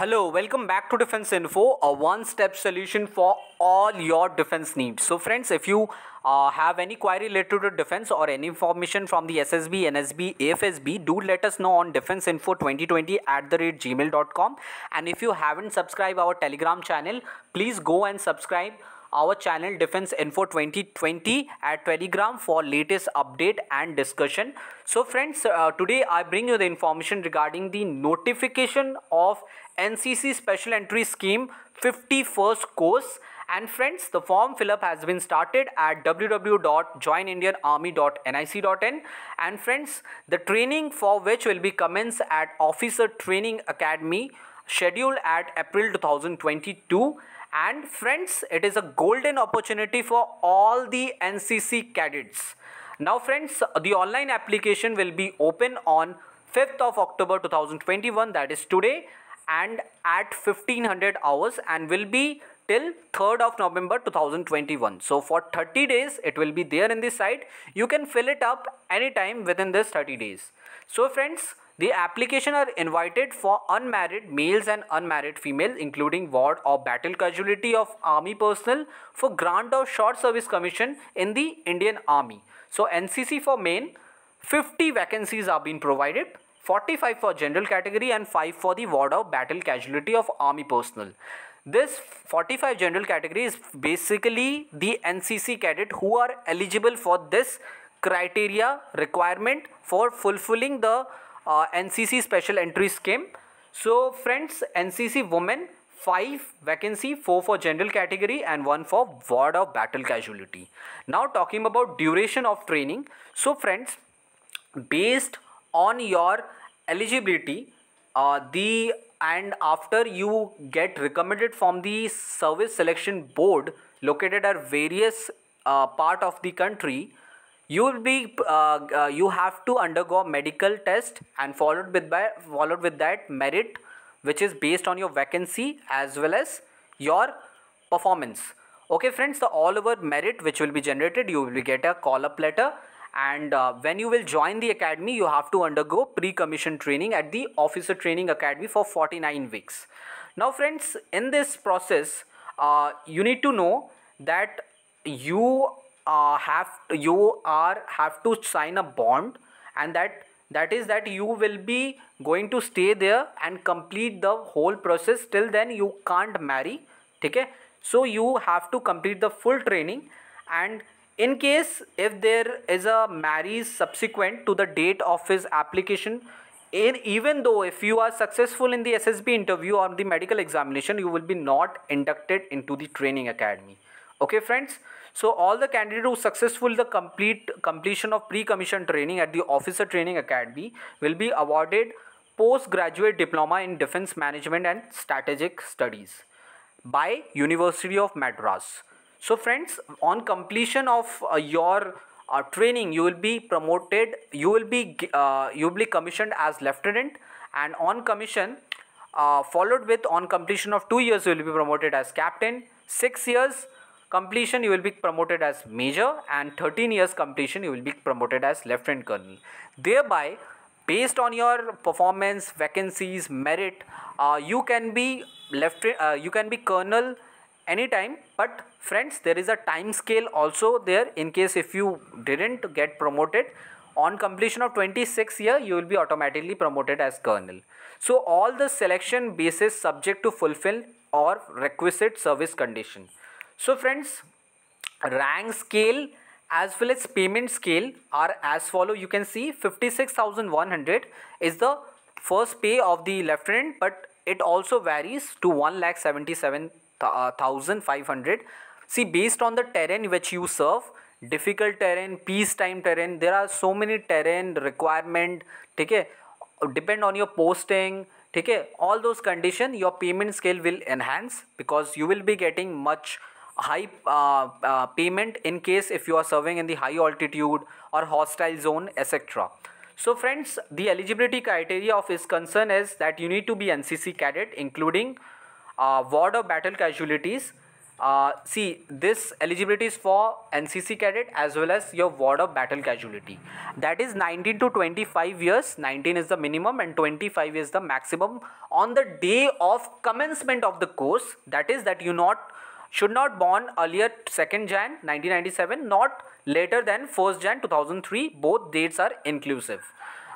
Hello, welcome back to Defense Info, a one-step solution for all your defense needs. So friends, if you uh, have any query related to defense or any information from the SSB, NSB, AFSB, do let us know on defenseinfo2020 at the rate gmail.com. And if you haven't subscribed our Telegram channel, please go and subscribe our channel Defense Info 2020 at Telegram for latest update and discussion. So friends, uh, today I bring you the information regarding the notification of NCC Special Entry Scheme 51st course and friends, the form fill up has been started at www.joinindianarmy.nic.in. And friends, the training for which will be commenced at Officer Training Academy scheduled at April 2022 and friends, it is a golden opportunity for all the NCC cadets. Now friends, the online application will be open on 5th of October 2021 that is today and at 1500 hours and will be till 3rd of November 2021. So for 30 days it will be there in this site. You can fill it up anytime within this 30 days. So friends the application are invited for unmarried males and unmarried females including ward or battle casualty of army personnel for grant of short service commission in the Indian Army. So NCC for main, 50 vacancies are being provided 45 for general category and 5 for the ward of battle casualty of army personnel. This 45 general category is basically the NCC cadet who are eligible for this criteria requirement for fulfilling the uh, NCC special entry scheme. So friends, NCC women, 5 vacancy, 4 for general category and 1 for ward of battle casualty. Now talking about duration of training. So friends, based on your eligibility, uh, the and after you get recommended from the service selection board located at various uh, part of the country, you will be uh, uh, you have to undergo a medical test and followed with by followed with that merit which is based on your vacancy as well as your performance okay friends the all over merit which will be generated you will get a call up letter and uh, when you will join the academy you have to undergo pre-commission training at the officer training academy for 49 weeks now friends in this process uh, you need to know that you uh, have you are have to sign a bond and that that is that you will be going to stay there and complete the whole process till then you can't marry okay so you have to complete the full training and in case if there is a marriage subsequent to the date of his application in, even though if you are successful in the ssb interview or the medical examination you will be not inducted into the training academy okay friends so all the candidates who successful the complete completion of pre-commission training at the Officer Training Academy will be awarded postgraduate diploma in defense management and strategic studies by University of Madras. So friends, on completion of uh, your uh, training, you will be promoted, you will be, uh, you will be commissioned as lieutenant and on commission, uh, followed with on completion of 2 years, you will be promoted as captain, 6 years, completion you will be promoted as major and 13 years completion you will be promoted as lieutenant colonel thereby based on your performance vacancies merit uh, you can be left uh, you can be colonel anytime but friends there is a time scale also there in case if you didn't get promoted on completion of 26 year you will be automatically promoted as colonel so all the selection basis subject to fulfill or requisite service condition so friends, rank scale as well as payment scale are as follow. You can see 56,100 is the first pay of the lieutenant but it also varies to 1,77,500. See based on the terrain which you serve, difficult terrain, peacetime terrain, there are so many terrain requirement, okay? depend on your posting, Okay, all those those your payment scale will enhance because you will be getting much high uh, uh, payment in case if you are serving in the high altitude or hostile zone etc. So friends, the eligibility criteria of his concern is that you need to be NCC cadet including uh, ward or battle casualties. Uh, see, this eligibility is for NCC cadet as well as your ward of battle casualty. That is 19 to 25 years, 19 is the minimum and 25 is the maximum on the day of commencement of the course. That is that you not should not born earlier 2nd Jan 1997 not later than 1st Jan 2003 both dates are inclusive.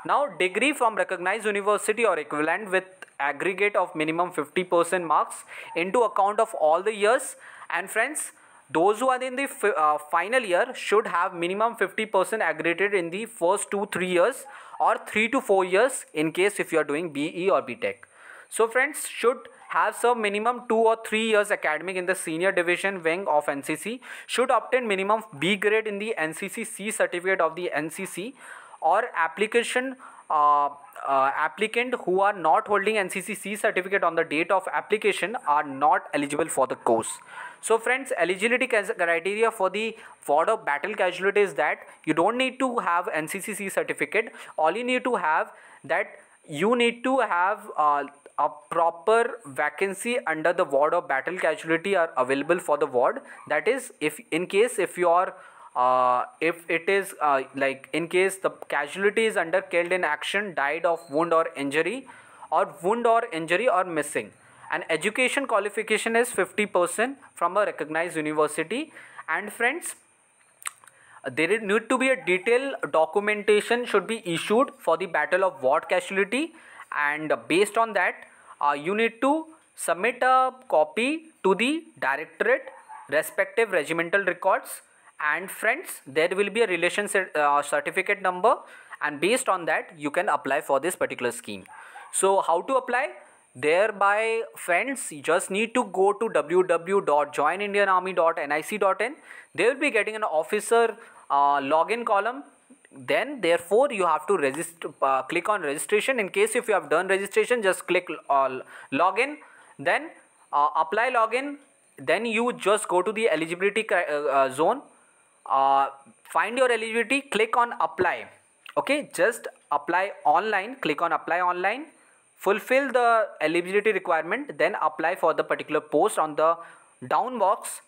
Now degree from recognized university or equivalent with aggregate of minimum 50% marks into account of all the years and friends those who are in the uh, final year should have minimum 50% aggregated in the first 2-3 years or 3 to 4 years in case if you are doing BE or BTech. So friends should have served minimum 2 or 3 years academic in the senior division wing of NCC should obtain minimum B grade in the NCC C certificate of the NCC or application uh, uh, applicant who are not holding C certificate on the date of application are not eligible for the course. So friends, eligibility criteria for the ward of battle casualty is that you don't need to have C certificate. All you need to have that you need to have uh, a proper vacancy under the ward or battle casualty are available for the ward that is if in case if are, uh, if it is uh, like in case the casualty is under killed in action died of wound or injury or wound or injury or missing An education qualification is 50% from a recognized university and friends there need to be a detailed documentation should be issued for the battle of what casualty and based on that uh, you need to submit a copy to the directorate respective regimental records and friends there will be a relation uh, certificate number and based on that you can apply for this particular scheme so how to apply thereby friends you just need to go to www.joinindianarmy.nic.in they will be getting an officer uh, login column then therefore you have to register uh, click on registration in case if you have done registration just click uh, login then uh, apply login then you just go to the eligibility uh, uh, zone find your eligibility click on apply okay just apply online click on apply online fulfill the eligibility requirement then apply for the particular post on the down box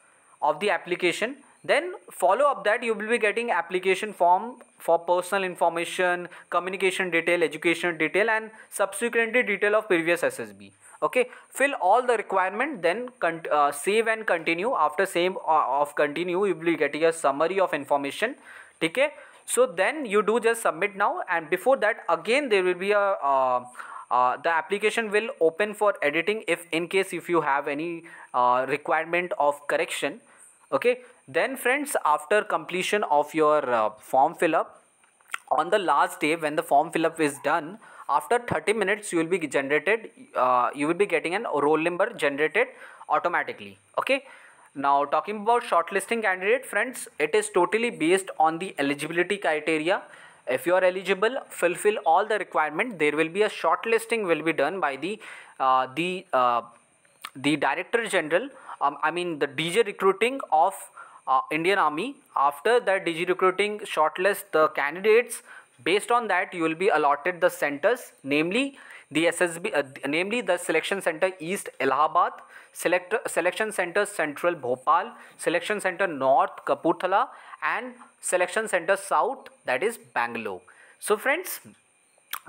of the application then follow up that you will be getting application form for personal information communication detail education detail and subsequently detail of previous ssb okay fill all the requirement then uh, save and continue after save uh, of continue you will be getting a summary of information okay so then you do just submit now and before that again there will be a uh, uh, the application will open for editing if in case if you have any uh, requirement of correction okay then friends, after completion of your uh, form fill up, on the last day when the form fill up is done, after 30 minutes you will be generated, uh, you will be getting an roll number generated automatically. Okay. Now talking about shortlisting candidate friends, it is totally based on the eligibility criteria if you are eligible fulfill all the requirement there will be a shortlisting will be done by the uh, the uh, the director general um, i mean the dj recruiting of uh, Indian Army. After that DG recruiting shortlist the candidates. Based on that, you will be allotted the centers, namely the SSB, uh, namely the Selection Center East Allahabad, Select Selection Center Central Bhopal, Selection Center North Kaputala, and Selection Center South, that is Bangalore. So, friends,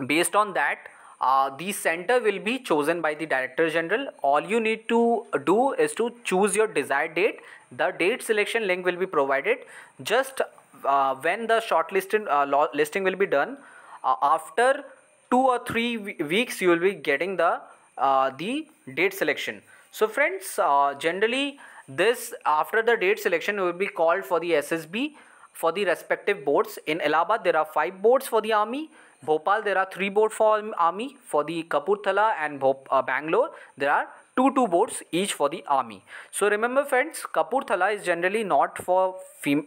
based on that, uh, the center will be chosen by the director general all you need to do is to choose your desired date the date selection link will be provided just uh, when the shortlisting uh, listing will be done uh, after two or three weeks you will be getting the uh, the date selection so friends uh, generally this after the date selection will be called for the ssb for the respective boards in Allahabad there are five boards for the army Bhopal, there are three board for army. For the Kapurthala and Bhop uh, Bangalore, there are two two boards each for the army. So remember friends, Kapurthala is generally not for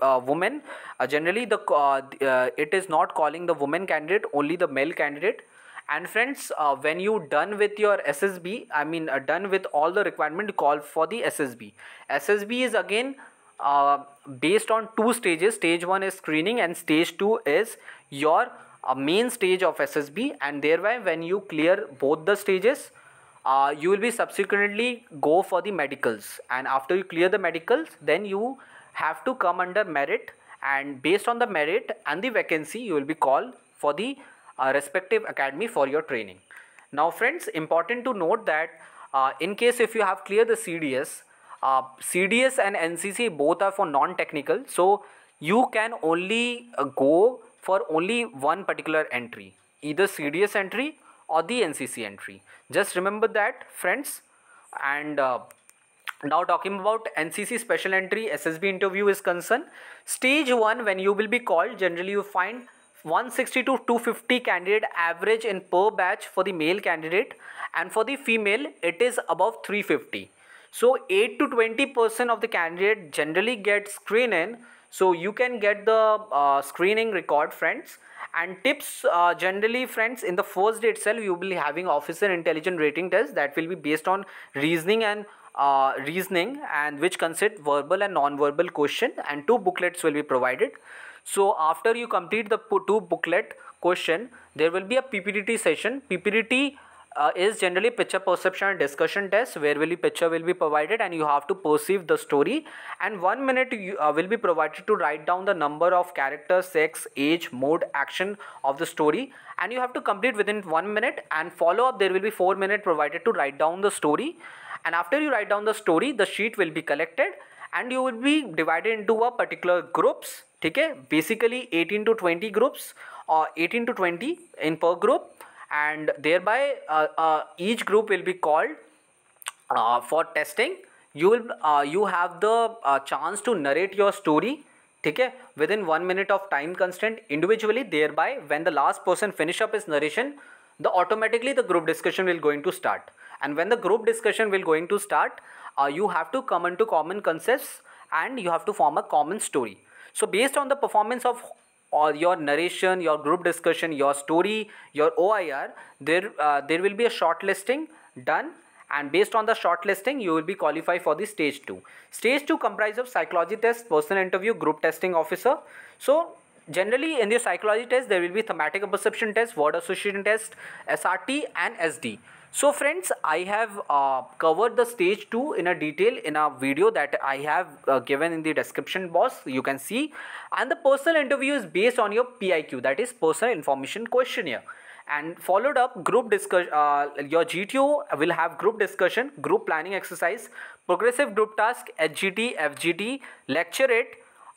uh, women. Uh, generally, the uh, it is not calling the woman candidate, only the male candidate and friends uh, when you done with your ssb i mean uh, done with all the requirement call for the ssb ssb is again uh, based on two stages stage 1 is screening and stage 2 is your a main stage of SSB and thereby when you clear both the stages uh, you will be subsequently go for the medicals and after you clear the medicals then you have to come under merit and based on the merit and the vacancy you will be called for the uh, respective academy for your training now friends important to note that uh, in case if you have cleared the cds uh, cds and ncc both are for non technical so you can only uh, go for only one particular entry either CDS entry or the NCC entry just remember that friends and uh, now talking about ncc special entry ssb interview is concerned stage 1 when you will be called generally you find 160 to 250 candidate average in per batch for the male candidate and for the female it is above 350 so 8 to 20 percent of the candidate generally get screened in so you can get the uh, screening record friends and tips uh, generally friends in the first day itself you will be having officer intelligent rating test that will be based on reasoning and uh, reasoning and which consist verbal and non-verbal question and two booklets will be provided. So after you complete the two booklet question there will be a PPDT session. PPDT uh, is generally picture perception and discussion test where will picture will be provided and you have to perceive the story and one minute you, uh, will be provided to write down the number of characters sex age mode action of the story and you have to complete within one minute and follow up there will be four minutes provided to write down the story and after you write down the story the sheet will be collected and you will be divided into a particular groups Okay, basically 18 to 20 groups, or 18 to 20 in per group and thereby uh, uh, each group will be called uh, for testing you will you have the chance to narrate your story okay? Within one minute of time constraint, individually. Thereby, when the last person finish up his narration, the automatically the group discussion will going to start and when the group discussion will going to start uh, you have to come into common concepts and you have to form a common story so based on the performance of or your narration, your group discussion, your story, your OIR, there, uh, there will be a shortlisting done and based on the shortlisting you will be qualified for the stage 2. Stage 2 comprises of psychology test, personal interview, group testing officer. So generally in the psychology test there will be thematic perception test, word association test, SRT and SD. So friends, I have uh, covered the stage 2 in a detail in a video that I have uh, given in the description box, you can see. And the personal interview is based on your PIQ, that is personal information questionnaire. And followed up group discussion, uh, your GTO will have group discussion, group planning exercise, progressive group task, HGT, FGT, lecture it,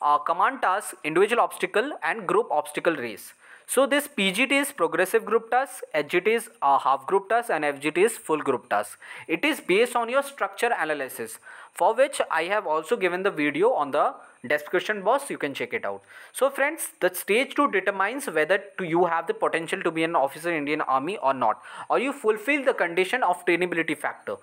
uh, command task, individual obstacle and group obstacle race. So this PGT is progressive group task, HGT is a half group task and FGT is full group task. It is based on your structure analysis for which I have also given the video on the description box you can check it out. So friends the stage 2 determines whether to you have the potential to be an officer in Indian army or not or you fulfill the condition of trainability factor.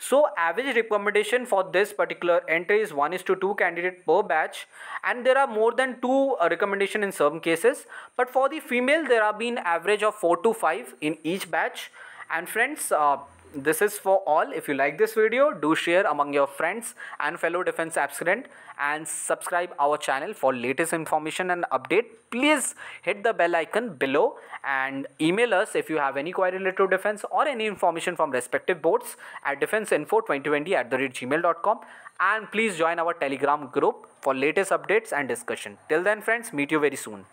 So average recommendation for this particular entry is 1 is to 2 candidate per batch and there are more than 2 uh, recommendation in some cases but for the female there have been average of 4 to 5 in each batch and friends uh, this is for all if you like this video do share among your friends and fellow defense aspirant and subscribe our channel for latest information and update please hit the bell icon below and email us if you have any query related to defense or any information from respective boards at defenseinfo2020 at the rate gmail.com and please join our telegram group for latest updates and discussion till then friends meet you very soon